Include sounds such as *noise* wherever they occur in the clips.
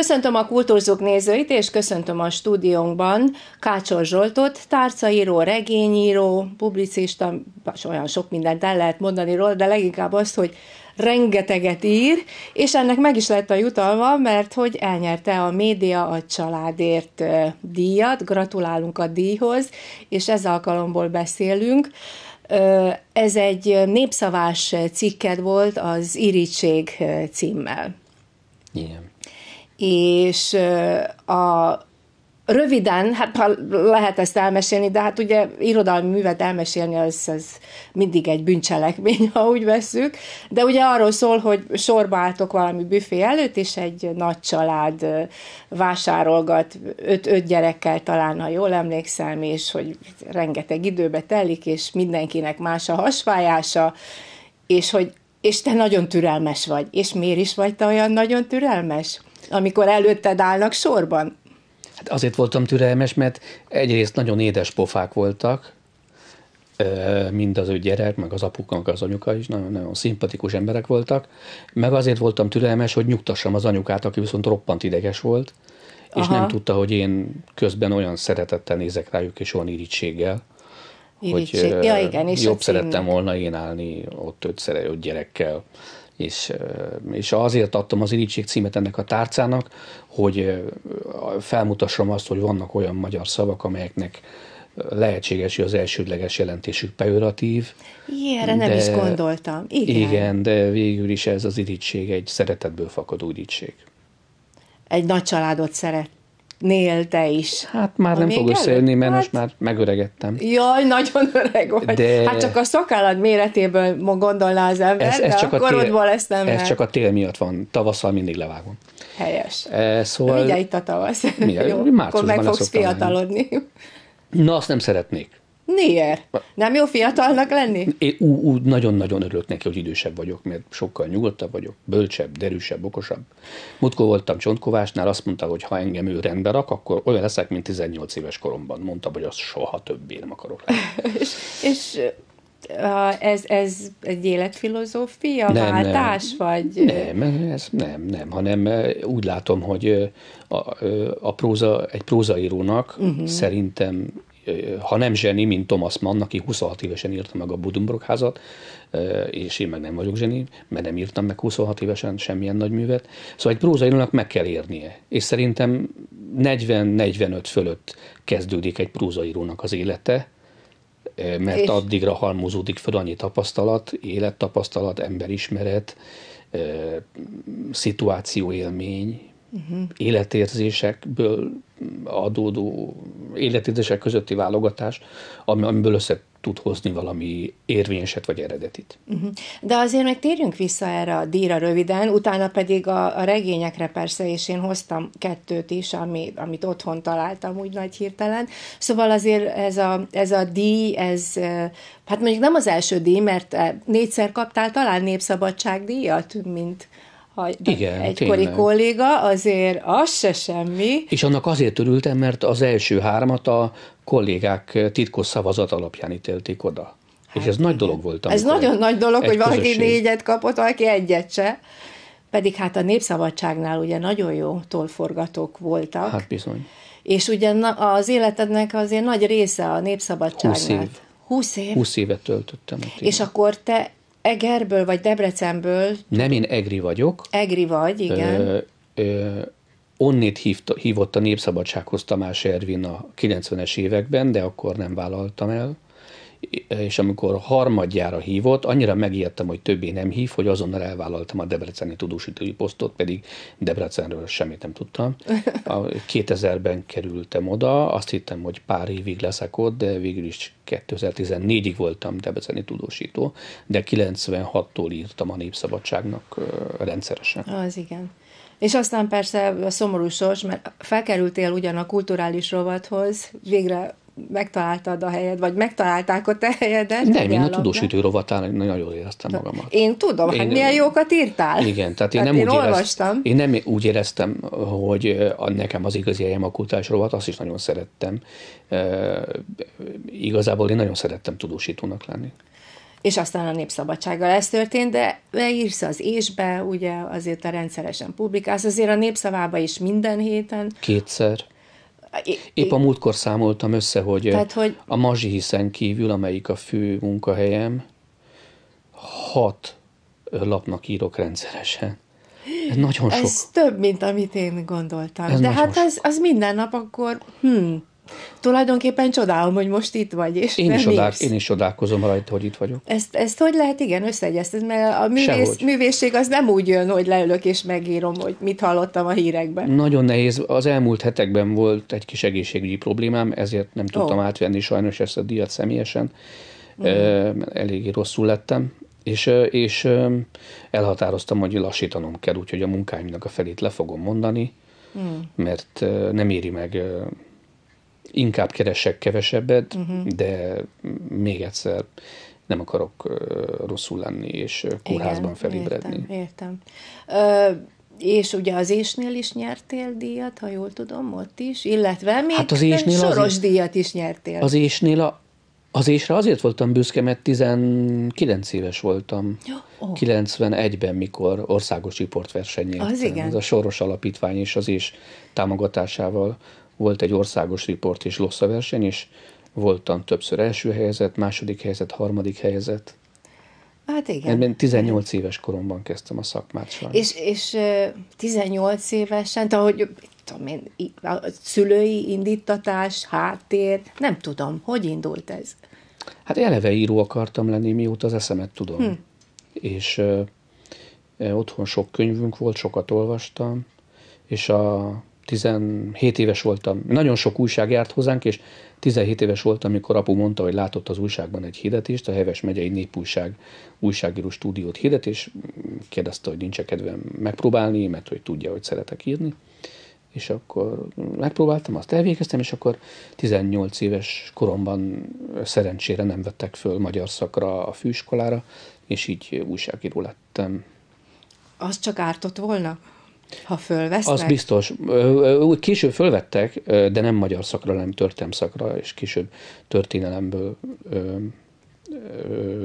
Köszöntöm a kultúrzók nézőit, és köszöntöm a stúdiónkban Kácsor Zsoltot, tárcaíró, regényíró, publicista, olyan sok mindent el lehet mondani róla, de leginkább azt, hogy rengeteget ír, és ennek meg is lett a jutalma, mert hogy elnyerte a média a családért díjat, gratulálunk a díjhoz, és ez alkalomból beszélünk. Ez egy népszavás cikked volt az Irítség címmel. Igen és a röviden, hát ha lehet ezt elmesélni, de hát ugye irodalmi művet elmesélni, az, az mindig egy bűncselekmény, ha úgy veszük, de ugye arról szól, hogy sorba álltok valami büfé előtt, és egy nagy család vásárolgat, öt, öt gyerekkel talán, ha jól emlékszem, és hogy rengeteg időbe telik, és mindenkinek más a hasvájása, és hogy és te nagyon türelmes vagy. És miért is vagy te olyan nagyon türelmes? amikor előtted állnak sorban? Hát azért voltam türelmes, mert egyrészt nagyon édes pofák voltak, mind az ő gyerek, meg az apuka, meg az anyuka is nagyon, nagyon szimpatikus emberek voltak, meg azért voltam türelmes, hogy nyugtassam az anyukát, aki viszont roppant ideges volt, és Aha. nem tudta, hogy én közben olyan szeretettel nézek rájuk, és olyan irítséggel, Irítség. hogy ja, igen, és jobb szerettem volna én állni ott ötszere, öt gyerekkel, és, és azért adtam az irítség címet ennek a tárcának, hogy felmutassam azt, hogy vannak olyan magyar szavak, amelyeknek lehetséges, hogy az elsődleges jelentésük pejoratív. Ilyenre nem is gondoltam. Igen. igen, de végül is ez az irítség egy szeretetből fakadó irítség. Egy nagy családot szeret nél te is. Hát már nem fog összejönni, mert hát... most már megöregettem. Jaj, nagyon öreg vagy. De... Hát csak a szakállad méretéből gondolná az ember, ez, ez de csak a korodból tél, ezt nem Ez mert. csak a tél miatt van, tavasszal mindig levágom. Helyes. E, szóval... Vigyelj itt a tavasz. Jó, akkor meg fogsz fiatalodni. Na, azt nem szeretnék. Miért? Nem jó fiatalnak lenni? Én úgy nagyon-nagyon örülök neki, hogy idősebb vagyok, mert sokkal nyugodtabb vagyok, bölcsebb, derűsebb, okosabb. Mutkó voltam Csontkovásnál, azt mondta, hogy ha engem ő rendbe rak, akkor olyan leszek, mint 18 éves koromban. Mondta, hogy az soha többé nem akarok lenni. *laughs* és, és ez, ez egy életfilozófia, nem, váltás, nem. vagy? Nem, ez nem, nem, hanem úgy látom, hogy a, a próza, egy prózaírónak uh-huh. szerintem ha nem zseni, mint Thomas Mann, aki 26 évesen írta meg a Budumbrok házat, és én meg nem vagyok zseni, mert nem írtam meg 26 évesen semmilyen nagy művet. Szóval egy prózaírónak meg kell érnie. És szerintem 40-45 fölött kezdődik egy prózaírónak az élete, mert és... addigra halmozódik fel annyi tapasztalat, élettapasztalat, emberismeret, szituációélmény, uh-huh. életérzésekből adódó életérzések közötti válogatás, ami, amiből össze tud hozni valami érvényeset vagy eredetit. Uh-huh. De azért meg térjünk vissza erre a Díra röviden, utána pedig a, a regényekre persze, és én hoztam kettőt is, ami, amit otthon találtam úgy nagy hirtelen. Szóval azért ez a, ez a díj, ez hát mondjuk nem az első díj, mert eh, négyszer kaptál talán díjat, mint ha Igen, egy tényleg. kolléga, azért az se semmi. És annak azért örültem, mert az első hármat a kollégák titkos szavazat alapján ítélték oda. Hát, és ez igen. nagy dolog volt. Ez nagyon nagy dolog, hogy valaki közösség. négyet kapott, valaki egyet se. Pedig hát a Népszabadságnál ugye nagyon jó tolforgatók voltak. Hát bizony. És ugye az életednek azért nagy része a Népszabadságnál. 20 év. 20 év. 20 évet töltöttem. Ott és én. akkor te Egerből vagy Debrecenből. Nem, én Egri vagyok. Egri vagy, igen. Ö, ö, onnét hívt, hívott a Népszabadsághoz Tamás Ervin a 90-es években, de akkor nem vállaltam el és amikor harmadjára hívott, annyira megijedtem, hogy többé nem hív, hogy azonnal elvállaltam a debreceni tudósítói posztot, pedig Debrecenről semmit nem tudtam. A 2000-ben kerültem oda, azt hittem, hogy pár évig leszek ott, de végül is 2014-ig voltam debreceni tudósító, de 96-tól írtam a Népszabadságnak rendszeresen. Az igen. És aztán persze a szomorú sors, mert felkerültél ugyan a kulturális rovathoz, végre megtaláltad a helyed, vagy megtalálták a te helyedet. Nem, én a tudósítő rovatán nagyon éreztem magamat. Én tudom, hát én, hát milyen jókat írtál. Igen, tehát én, hát nem én úgy olvastam. Éreztem, én nem úgy éreztem, hogy a, nekem az igazi helyem a kultúrás rovat, azt is nagyon szerettem. E, igazából én nagyon szerettem tudósítónak lenni. És aztán a népszabadsággal ez történt, de írsz az ésbe, ugye azért a rendszeresen publikálsz, azért a népszavába is minden héten. Kétszer. Épp a múltkor számoltam össze, hogy, Tehát, hogy a Mazsi hiszen kívül, amelyik a fő munkahelyem, hat lapnak írok rendszeresen. Ez nagyon sok. Ez több, mint amit én gondoltam. Ez De hát az, az minden nap akkor... Hm tulajdonképpen csodálom, hogy most itt vagy. És én, is csodál, én is csodálkozom rajta, hogy itt vagyok. Ezt, ezt hogy lehet, igen, összeegyeztetni, mert a művész, művészség az nem úgy jön, hogy leülök és megírom, hogy mit hallottam a hírekben. Nagyon nehéz. Az elmúlt hetekben volt egy kis egészségügyi problémám, ezért nem tudtam oh. átvenni sajnos ezt a díjat személyesen. Mm. Eléggé rosszul lettem, és, és elhatároztam, hogy lassítanom kell, úgyhogy a munkáimnak a felét le fogom mondani, mm. mert nem éri meg inkább keresek kevesebbet, uh-huh. de még egyszer nem akarok rosszul lenni, és kórházban Igen, felébredni. Értem, értem. Ö, és ugye az ésnél is nyertél díjat, ha jól tudom, ott is, illetve még hát az ésnél soros azért, díjat is nyertél. Az ésnél a, az ésre azért voltam büszke, mert 19 éves voltam. Oh. 91-ben, mikor országos riportverseny Az igen. Ez a Soros Alapítvány és az is támogatásával volt egy országos riport és verseny, is, voltam többször első helyzet, második helyzet, harmadik helyzet. Hát igen. Én 18 éves koromban kezdtem a szakmát sajnos. És, és 18 évesen, tehát ahogy tudom én, a szülői indítatás, háttér, nem tudom, hogy indult ez? Hát eleve író akartam lenni, mióta az eszemet tudom. Hm. És ö, otthon sok könyvünk volt, sokat olvastam, és a 17 éves voltam, nagyon sok újság járt hozzánk, és 17 éves voltam, amikor apu mondta, hogy látott az újságban egy hirdetést, a Heves megyei népújság újságíró stúdiót hirdet, és kérdezte, hogy nincs kedvem megpróbálni, mert hogy tudja, hogy szeretek írni. És akkor megpróbáltam, azt elvégeztem, és akkor 18 éves koromban szerencsére nem vettek föl magyar szakra a főiskolára, és így újságíró lettem. Az csak ártott volna? Ha fölvesznek? Az biztos. Később fölvettek, de nem magyar szakra, nem történelem szakra, és később történelemből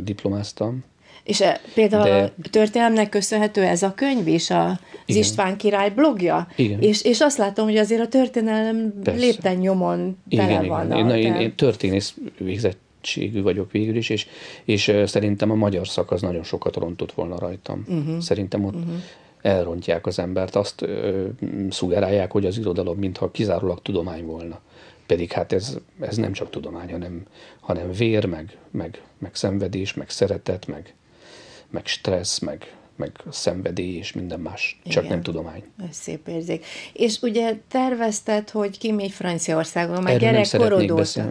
diplomáztam. És e, például De... a történelemnek köszönhető ez a könyv is, az Igen. István király blogja. Igen. És, és azt látom, hogy azért a történelem Persze. lépten nyomon igen, tele igen. van. Én, a, én, én történész végzettségű vagyok végül is, és, és szerintem a magyar szak az nagyon sokat rontott volna rajtam. Uh-huh. Szerintem ott uh-huh elrontják az embert, azt ö, szugerálják, hogy az irodalom mintha kizárólag tudomány volna. Pedig hát ez, ez nem csak tudomány, hanem, hanem vér, meg, meg, meg szenvedés, meg szeretet, meg, meg stressz, meg, meg szenvedély és minden más, Igen. csak nem tudomány. Ez szép érzék. És ugye tervezted, hogy kimégy Franciaországba, már gyerekkorod óta.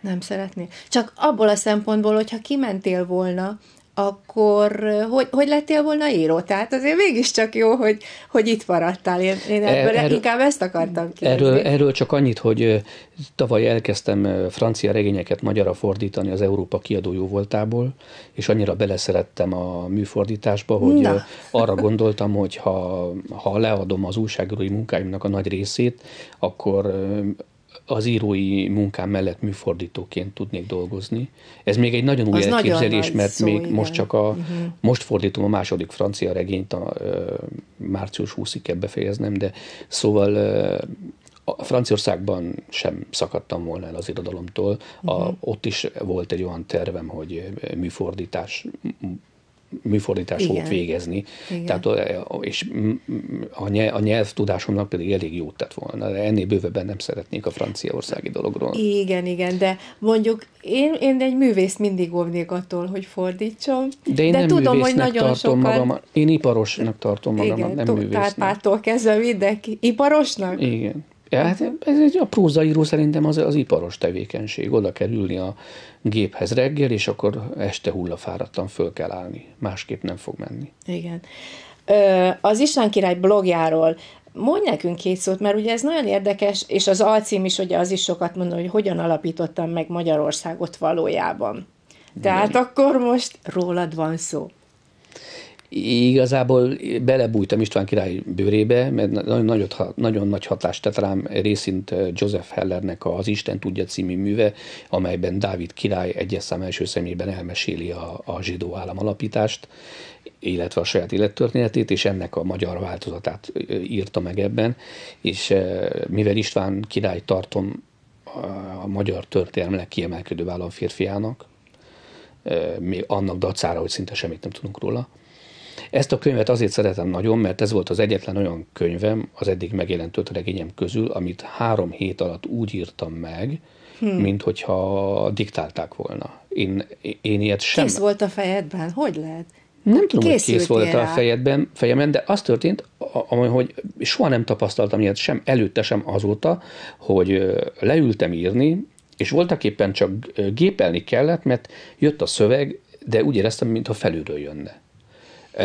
Nem szeretnék. Csak abból a szempontból, hogyha kimentél volna, akkor hogy, hogy lettél volna író? Tehát azért mégiscsak jó, hogy, hogy itt maradtál. Én, én e, ebből erről, inkább ezt akartam kérdezni. Erről, erről csak annyit, hogy tavaly elkezdtem francia regényeket magyarra fordítani az Európa kiadó jó voltából, és annyira beleszerettem a műfordításba, hogy Na. arra gondoltam, hogy ha, ha leadom az újságírói munkáimnak a nagy részét, akkor az írói munkám mellett műfordítóként tudnék dolgozni. Ez még egy nagyon új az elképzelés, nagyon mert szó, még igen. most csak a, uh-huh. most fordítom a második francia regényt, a, a március 20-ig kell befejeznem, de szóval a Franciaországban sem szakadtam volna el az irodalomtól. Uh-huh. A, mhm. ott is volt egy olyan tervem, hogy műfordítás műfordítást volt fogok végezni. Igen. Tehát, és a, nyelv, nyelvtudásomnak pedig elég jót tett volna, de ennél bővebben nem szeretnék a franciaországi dologról. Igen, igen, de mondjuk én, én egy művészt mindig óvnék attól, hogy fordítsom. De én de nem tudom, hogy nagyon tartom sokan... magam, én iparosnak tartom magam, igen, nem művésznek. Tehát kezdve mindenki. Iparosnak? Igen. Ja, hát ez egy, a prózaíró szerintem az, az iparos tevékenység. Oda kell ülni a géphez reggel, és akkor este hullafáradtan föl kell állni. Másképp nem fog menni. Igen. Ö, az István király blogjáról mondj nekünk két szót, mert ugye ez nagyon érdekes, és az alcím is ugye az is sokat mondom, hogy hogyan alapítottam meg Magyarországot valójában. Tehát akkor most rólad van szó. Igazából belebújtam István király bőrébe, mert nagyon, nagyot, nagyon nagy hatást tett rám részint Joseph Hellernek az Isten tudja című műve, amelyben Dávid király egyes szám első személyben elmeséli a, a zsidó állam alapítást, illetve a saját élettörténetét, és ennek a magyar változatát írta meg ebben, és mivel István király tartom a magyar történelem kiemelkedő vállalférfiának, még annak dacára, hogy szinte semmit nem tudunk róla, ezt a könyvet azért szeretem nagyon, mert ez volt az egyetlen olyan könyvem az eddig megjelent öt regényem közül, amit három hét alatt úgy írtam meg, hmm. mint hogyha diktálták volna. Én, én ilyet sem... Kész volt a fejedben? Hogy lehet? Nem tudom, hogy kész volt a fejedben, fejemben, de az történt, hogy soha nem tapasztaltam ilyet sem előtte, sem azóta, hogy leültem írni, és voltak éppen csak gépelni kellett, mert jött a szöveg, de úgy éreztem, mintha felülről jönne.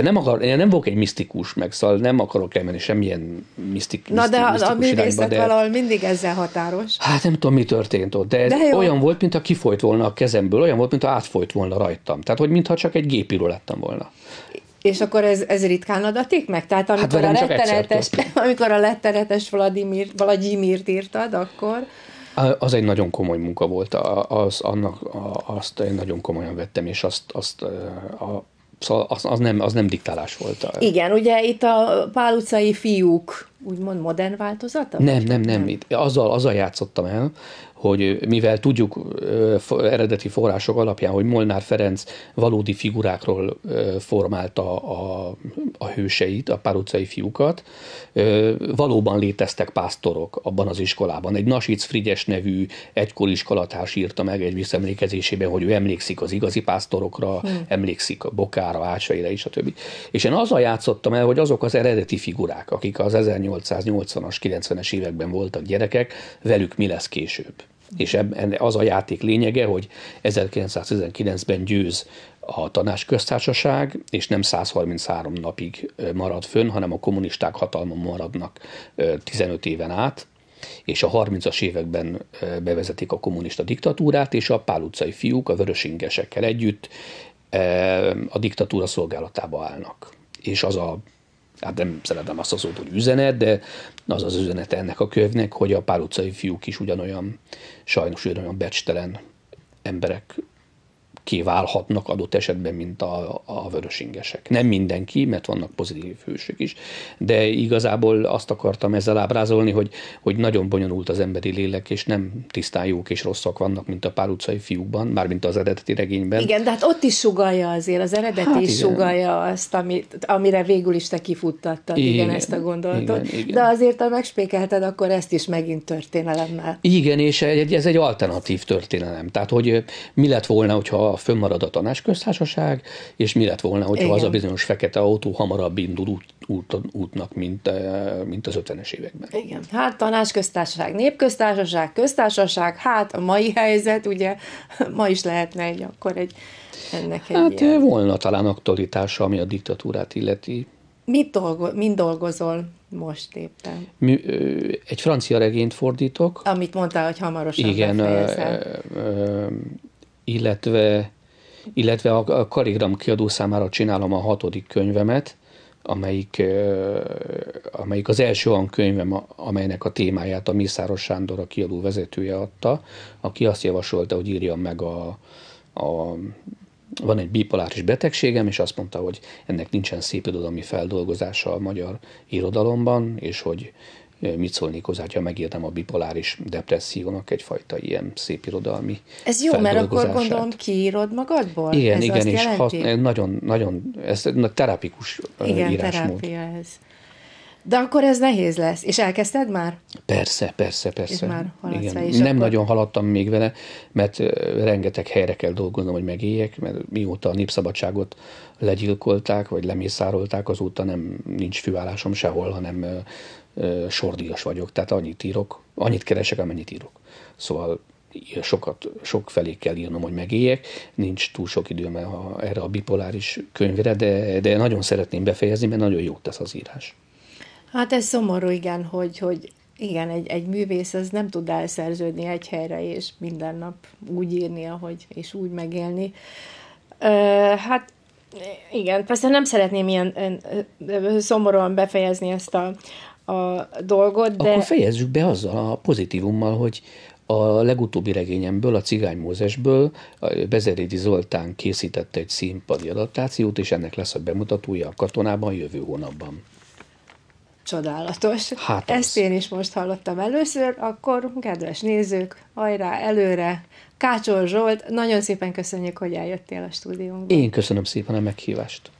Nem, akar, én nem vagyok egy misztikus, meg szóval nem akarok elmenni semmilyen misztik, Na de a, misztikus a művészet irányba, de... valahol mindig ezzel határos. Hát nem tudom, mi történt ott, de, de jó. olyan volt, mintha kifolyt volna a kezemből, olyan volt, mintha átfolyt volna rajtam. Tehát, hogy mintha csak egy gépíró lettem volna. És akkor ez, ez ritkán adatik meg? Tehát hát amikor, hát a, rettenetes, *laughs* amikor a rettenetes Vladimir, Vladimirt írtad, akkor... Az egy nagyon komoly munka volt, az, annak, azt én nagyon komolyan vettem, és azt, azt a, Szóval az, az, nem, az nem diktálás volt. Igen, ugye itt a Pál utcai fiúk úgymond modern változata? Nem, nem, nem. nem. Itt, azzal, azzal játszottam el, hogy mivel tudjuk eredeti források alapján, hogy Molnár Ferenc valódi figurákról formálta a, a hőseit, a pár utcai fiúkat, valóban léteztek pásztorok abban az iskolában. Egy Nasic Frigyes nevű egykor iskolatárs írta meg egy visszaemlékezésében, hogy ő emlékszik az igazi pásztorokra, hmm. emlékszik a Bokára, Ácsaira és a többi. És én azzal játszottam el, hogy azok az eredeti figurák, akik az 1880-as, 90-es években voltak gyerekek, velük mi lesz később. És az a játék lényege, hogy 1919-ben győz a tanácsköztársaság, és nem 133 napig marad fönn, hanem a kommunisták hatalmon maradnak 15 éven át, és a 30-as években bevezetik a kommunista diktatúrát, és a pál utcai fiúk a vörösingesekkel együtt a diktatúra szolgálatába állnak. És az a hát nem szeretem azt a szót, hogy üzenet, de az az üzenet ennek a könyvnek, hogy a pár utcai fiúk is ugyanolyan, sajnos ugyanolyan becstelen emberek kiválhatnak adott esetben, mint a, a vörösingesek. Nem mindenki, mert vannak pozitív hősök is, de igazából azt akartam ezzel ábrázolni, hogy, hogy nagyon bonyolult az emberi lélek, és nem tisztán jók és rosszak vannak, mint a pár utcai fiúkban, mármint az eredeti regényben. Igen, de hát ott is sugalja azért, az eredeti hát is igen. sugalja azt, amit, amire végül is te kifuttattad, igen, igen ezt a gondolatot. Igen, igen. De azért, ha megspékelted, akkor ezt is megint történelemmel. Igen, és egy, ez egy alternatív történelem. Tehát, hogy mi lett volna, hogyha fönnmarad a tanácsköztársaság, és mi lett volna, hogyha Igen. az a bizonyos fekete autó hamarabb indul út, út, útnak, mint, eh, mint az 50-es években. Igen, hát tanácsköztársaság, népköztársaság, köztársaság, hát a mai helyzet, ugye *laughs* ma is lehetne egy, akkor egy ennek egy Hát ilyen... volna talán aktualitása, ami a diktatúrát illeti. Mit dolgo- mind dolgozol most éppen? Mi, egy francia regényt fordítok. Amit mondtál, hogy hamarosan Igen, illetve, illetve a Kaligram kiadó számára csinálom a hatodik könyvemet, amelyik, amelyik az első olyan könyvem, amelynek a témáját a Mészáros Sándor, a kiadó vezetője adta, aki azt javasolta, hogy írjam meg a, a van egy bipoláris betegségem, és azt mondta, hogy ennek nincsen szép irodalmi feldolgozása a magyar irodalomban, és hogy mit szólnék hozzá, ha megírtam a bipoláris depressziónak egyfajta ilyen szép irodalmi Ez jó, mert akkor gondolom kiírod magadból? Igen, ez igen, és hat, nagyon, nagyon, ez terápikus igen, írásmód. Igen, ez. De akkor ez nehéz lesz. És elkezdted már? Persze, persze, persze. És már Igen. Nem akkor... nagyon haladtam még vele, mert rengeteg helyre kell dolgoznom, hogy megéljek, mert mióta a népszabadságot legyilkolták, vagy lemészárolták, azóta nem nincs főállásom sehol, hanem sordíjas vagyok, tehát annyit írok, annyit keresek, amennyit írok. Szóval sokat, sok felé kell írnom, hogy megéljek. Nincs túl sok időm erre a bipoláris könyvre, de, de nagyon szeretném befejezni, mert nagyon jót tesz az írás. Hát ez szomorú, igen, hogy, hogy igen, egy, egy művész az nem tud elszerződni egy helyre, és minden nap úgy írni, ahogy, és úgy megélni. Ö, hát igen, persze nem szeretném ilyen ö, ö, szomorúan befejezni ezt a, a dolgot, de... Akkor fejezzük be azzal a pozitívummal, hogy a legutóbbi regényemből, a Cigány Mózesből Bezerédi Zoltán készítette egy színpadi adaptációt, és ennek lesz a bemutatója a katonában jövő hónapban. Csodálatos. Hát Ezt én is most hallottam először, akkor kedves nézők, hajrá, előre! Kácsol Zsolt, nagyon szépen köszönjük, hogy eljöttél a stúdiónkba. Én köszönöm szépen a meghívást.